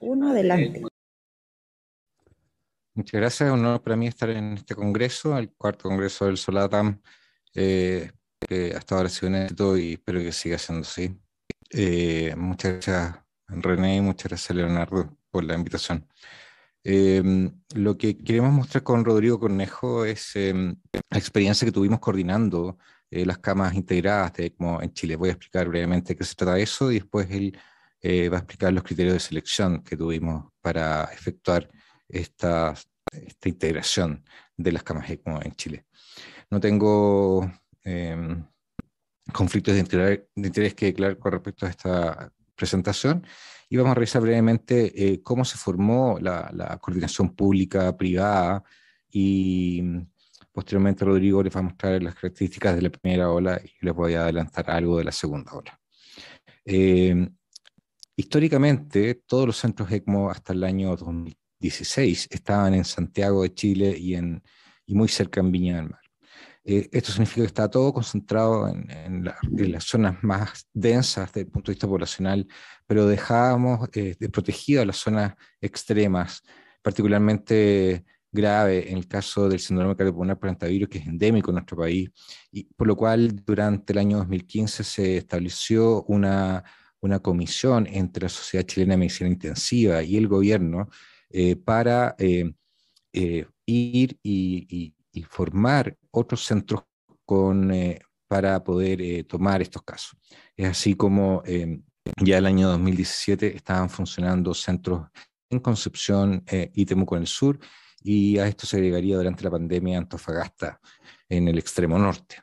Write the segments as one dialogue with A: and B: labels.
A: Uno ah, adelante. Muchas gracias. Un honor para mí estar en este congreso, el cuarto congreso del Solatam, eh, que hasta ahora ha sido un éxito y espero que siga siendo así. Eh, muchas gracias, René, muchas gracias, Leonardo, por la invitación. Em, lo que queremos mostrar con Rodrigo Cornejo es em, la experiencia que tuvimos coordinando eh, las camas integradas de en Chile. Voy a explicar brevemente qué se trata de eso y después El, eh, va a explicar los criterios de selección que tuvimos para efectuar esta, esta integración de las camas ECMO en Chile. No tengo em, conflictos de interés, que declarar con respecto a esta presentación y vamos a revisar brevemente eh, cómo se formó la, la coordinación pública-privada y posteriormente Rodrigo les va a mostrar las características de la primera ola y les voy a adelantar algo de la segunda ola. Eh, Históricamente, todos los centros ECMO hasta el año 2016 estaban en Santiago de Chile y, en, y muy cerca en Viña del Mar. Eh, esto significa que está todo concentrado en, las zonas más densas desde el punto de vista poblacional, pero dejábamos eh, las zonas extremas, particularmente grave en el caso del síndrome cardiopulmonar por que es endémico en nuestro país, y por lo cual durante el año 2015 se estableció una una comisión entre la Sociedad Chilena de Medicina Intensiva y el gobierno eh, para eh, eh, ir y, formar otros centros con, para poder tomar estos casos. Es así como em, ya el año 2017 estaban funcionando centros en Concepción y Temuco en el sur, y a esto se agregaría durante la pandemia Antofagasta en el extremo norte.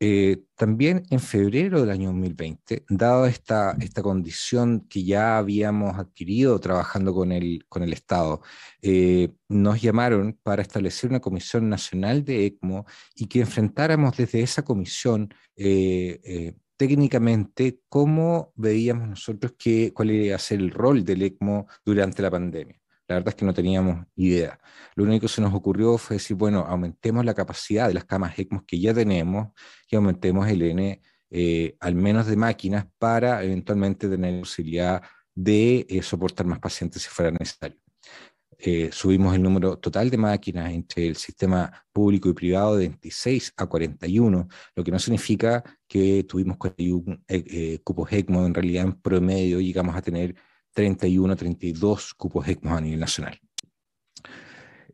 A: Eh, también en febrero del año 2020, dado esta, esta condición que ya habíamos adquirido trabajando con el, con el Estado, eh, nos llamaron para establecer una comisión nacional de ECMO y que enfrentáramos desde esa comisión eh, técnicamente cómo veíamos nosotros que, cuál iba a ser el rol del ECMO durante la pandemia. La verdad es que no teníamos idea. Lo único que se nos ocurrió fue decir, bueno, aumentemos la capacidad de las camas ECMO que ya tenemos y aumentemos el N eh, al menos de máquinas para eventualmente tener la posibilidad de eh, soportar más pacientes si fuera necesario. Eh, subimos el número total de máquinas entre el sistema público y privado de 26 a 41, lo que no significa que tuvimos 41 cupos ECMO, en realidad en promedio llegamos a tener 31, 32 cupos ECMO a nivel nacional.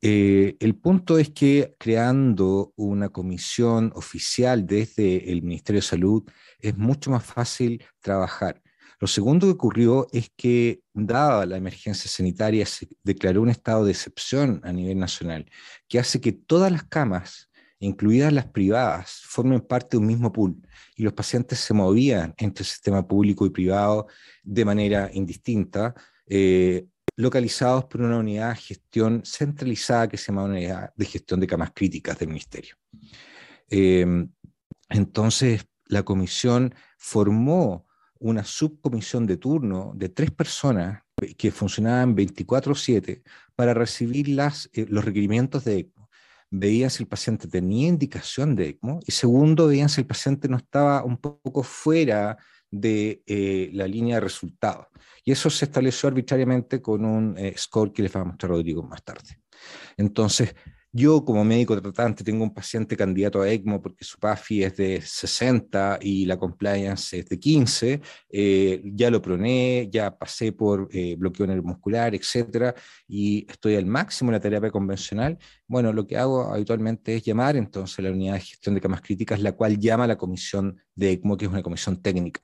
A: Eh, el punto es que creando una comisión oficial desde el Ministerio de Salud es mucho más fácil trabajar. Lo segundo que ocurrió es que, dada la emergencia sanitaria, se declaró un estado de excepción a nivel nacional, que hace que todas las camas incluidas las privadas, formen parte de un mismo pool y los pacientes se movían entre el sistema público y privado de manera indistinta, eh, localizados por una unidad de gestión centralizada que se llama Unidad de Gestión de Camas Críticas del Ministerio. Em, entonces, la comisión formó una subcomisión de turno de tres personas que funcionaban 24/7 para recibir eh, los requerimientos de veían si el paciente tenía indicación de ECMO y segundo, veían si el paciente no estaba un poco fuera de eh, la línea de resultados. Y eso se estableció arbitrariamente con un eh, score que les va a mostrar Rodrigo más tarde. Entonces, yo como médico tratante tengo un paciente candidato a ECMO porque su PAFI es de 60 y la compliance es de 15, eh, ya lo proné, ya pasé por eh, bloqueo neuromuscular, etcétera, y estoy al máximo en la terapia convencional. Bueno, lo que hago habitualmente es llamar entonces a la unidad de gestión de camas críticas, la cual llama a la comisión de ECMO, que es una comisión técnica.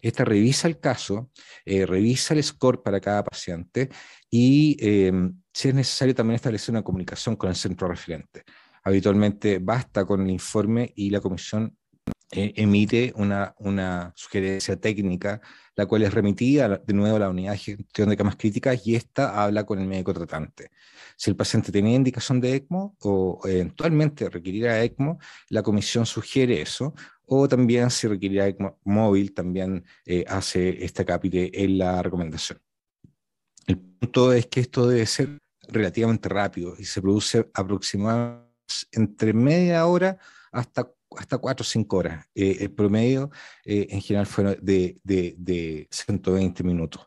A: Esta revisa el caso, eh, revisa el score para cada paciente y em, si es necesario también establecer una comunicación con el centro referente. Habitualmente basta con el informe y la comisión eh, emite una, una sugerencia técnica, la cual es remitida de nuevo a la unidad de gestión de camas críticas y esta habla con el médico tratante. Si el paciente tenía indicación de ECMO o eventualmente requerirá ECMO, la comisión sugiere eso, o también si requerirá ECMO móvil, también eh, hace este capítulo en la recomendación. El punto es que esto debe ser relativamente rápido y se produce aproximadamente entre media hora hasta hasta cuatro o cinco horas. Eh, el promedio eh, en general fue de, de, de 120 minutos.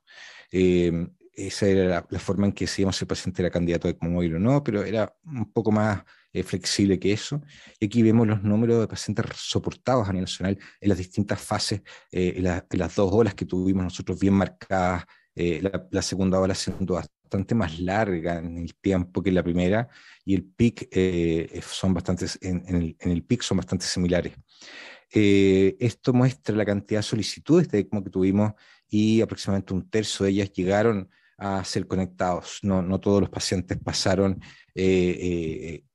A: Em, esa era la, forma en que decíamos si el paciente era candidato a ir o no, pero era un poco más eh, flexible que eso. Y aquí vemos los números de pacientes soportados a nivel nacional en las distintas fases, en, en, las dos olas que tuvimos nosotros bien marcadas eh, la, segunda ola siendo bastante más larga en el tiempo que la primera y el pic eh, son bastante, en, el, pic son bastante similares. Eh, esto muestra la cantidad de solicitudes de ECMO que tuvimos y aproximadamente un tercio de ellas llegaron a ser conectados. No, todos los pacientes pasaron el,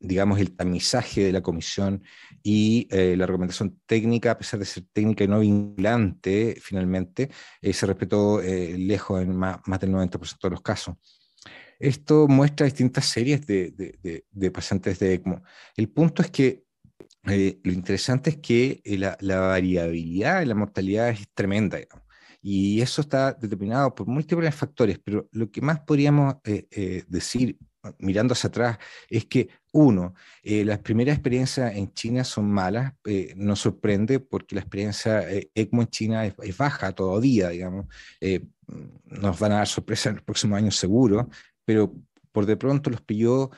A: digamos, el tamizaje de la comisión y eh, la recomendación técnica, a pesar de ser técnica y no vinculante, finalmente, eh, se respetó eh, lejos en más, más del 90% de los casos. Esto muestra distintas series de, de, pacientes de ECMO. El punto es que lo interesante es que la, la, variabilidad de la mortalidad es tremenda. Y eso está determinado por múltiples factores, pero lo que más podríamos decir mirando hacia atrás es que, uno, eh, las primeras experiencias en China son malas, eh, nos sorprende porque la experiencia eh, ECMO en China es, es baja todavía, digamos, eh, nos van a dar sorpresa en los próximos años seguro, pero por de pronto los pilló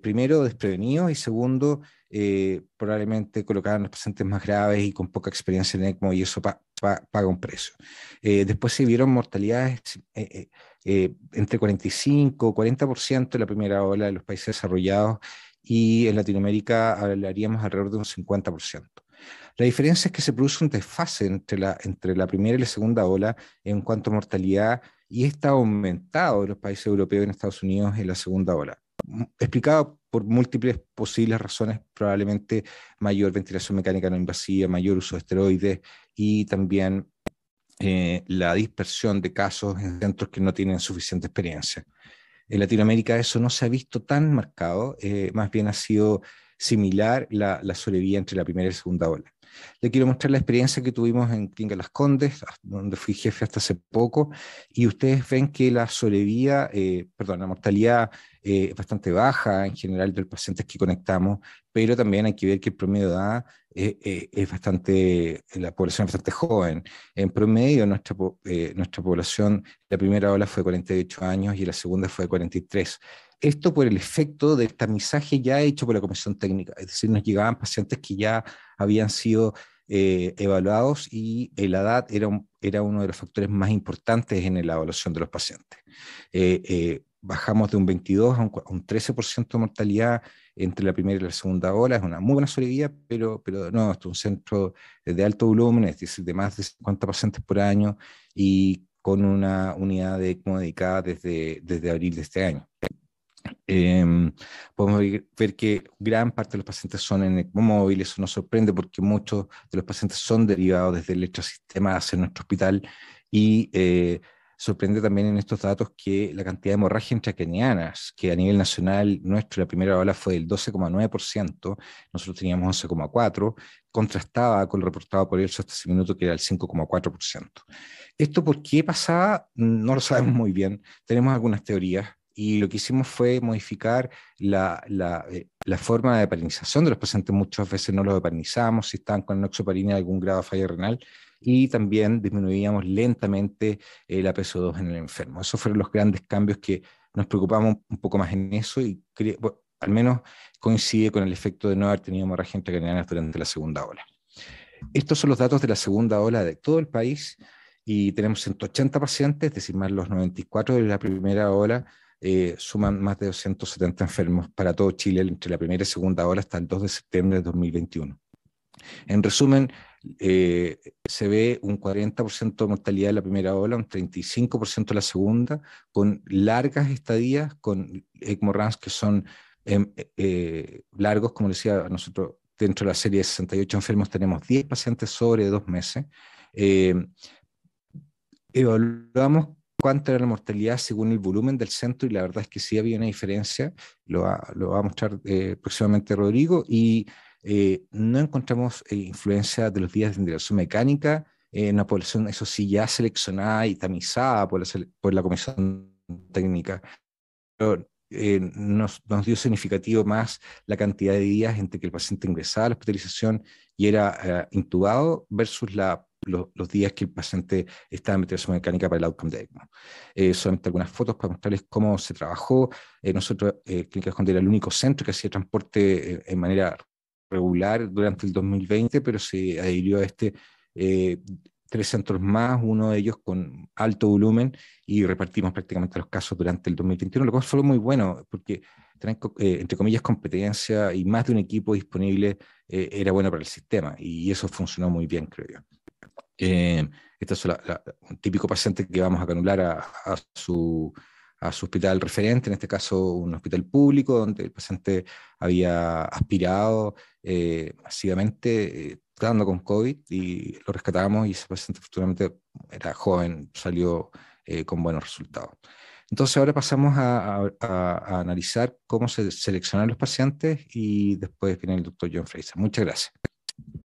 A: primero desprevenidos y segundo eh, probablemente colocaban los pacientes más graves y con poca experiencia en ECMO y eso paga un precio. Eh, después se vieron mortalidades eh, entre 45 40% en la primera ola de los países desarrollados y en Latinoamérica hablaríamos alrededor de un 50%. La diferencia es que se produce un desfase entre la, entre la primera y la segunda ola en cuanto a mortalidad y está aumentado en los países europeos y en Estados Unidos en la segunda ola. Mm, explicado por múltiples posibles razones, probablemente mayor ventilación mecánica no invasiva, mayor uso de esteroides y también eh, la dispersión de casos en centros que no tienen suficiente experiencia. En Latinoamérica eso no se ha visto tan marcado, eh, más bien ha sido similar la, la entre la primera y la segunda ola. Le quiero mostrar la experiencia que tuvimos en Clínica Las Condes, donde fui jefe hasta hace poco, y ustedes ven que la sobrevida, eh, perdón, la mortalidad eh, es bastante baja en general de los pacientes que conectamos, pero también hay que ver que el promedio de edad eh, es bastante, la población es bastante joven. En promedio, nuestra, nuestra población, la primera ola fue de 48 años y la segunda fue de 43 esto por el efecto del tamizaje este ya hecho por la comisión técnica, es decir, nos llegaban pacientes que ya habían sido eh, evaluados y la edad era, uno de los factores más importantes en la evaluación de los pacientes. Eh, eh, bajamos de un 22 a un, 13% de mortalidad entre la primera y la segunda ola, es una muy buena solidaridad, pero, pero no, es un centro de alto volumen, es decir, de más de 50 pacientes por año y con una unidad de ECMO dedicada desde, desde abril de este año. Eh, podemos ver que gran parte de los pacientes son en ECMO eso nos sorprende porque muchos de los pacientes son derivados desde el electrosistema hacia nuestro hospital y eh, sorprende también en estos datos que la cantidad de hemorragia intracranianas, que a nivel nacional nuestro la primera ola fue del 12,9%, nosotros teníamos 11,4%, contrastaba con lo reportado por Elso hasta ese minuto que era el 5,4%. ¿Esto por qué pasaba? No lo sabemos muy bien, tenemos algunas teorías y lo que hicimos fue modificar la, la, eh, forma de parinización de los pacientes. Muchas veces no los heparinizábamos si estaban con noxoparina de algún grado de falla renal y también disminuíamos lentamente eh, la PSO2 en el enfermo. Esos fueron los grandes cambios que nos preocupamos un poco más en eso y al menos coincide con el efecto de no haber tenido hemorragia intracraniana durante la segunda ola. Estos son los datos de la segunda ola de todo el país y tenemos 180 pacientes, es decir, más los 94 de la primera ola, eh, suman más de 270 enfermos para todo Chile entre la primera y segunda ola hasta el 2 de septiembre de 2021. En resumen, eh, se ve un 40% de mortalidad en la primera ola, un 35% en la segunda, con largas estadías, con ecmo que son em, eh, largos, como decía nosotros, dentro de la serie de 68 enfermos tenemos 10 pacientes sobre dos meses. evaluamos cuánto era la mortalidad según el volumen del centro y la verdad es que sí había una diferencia, lo va, a mostrar eh, próximamente Rodrigo, y eh, no encontramos eh, influencia de los días de ventilación mecánica en una población, eso sí, ya seleccionada y tamizada por la, comisión técnica. Pero, nos, dio significativo más la cantidad de días entre que el paciente ingresaba a la hospitalización y era intubado versus la los, días que el paciente estaba en su mecánica para el outcome de Eh, solamente algunas fotos para mostrarles cómo se trabajó. Eh, nosotros, eh, de Esconde era el único centro que hacía transporte eh, en manera regular durante el 2020, pero se adhirió a este eh, tres centros más, uno de ellos con alto volumen, y repartimos prácticamente los casos durante el 2021, lo cual fue muy bueno, porque entre comillas, competencia y más de un equipo disponible era bueno para el sistema, y eso funcionó muy bien, creo yo este es un típico paciente que vamos a canular a, su, hospital referente, en este caso un hospital público, donde el paciente había aspirado eh, masivamente, tratando eh, con COVID, y lo rescatamos, y ese paciente afortunadamente era joven, salió eh, con buenos resultados. Entonces ahora pasamos a, a, analizar cómo se seleccionan los pacientes y después viene el doctor John Fraser. Muchas gracias.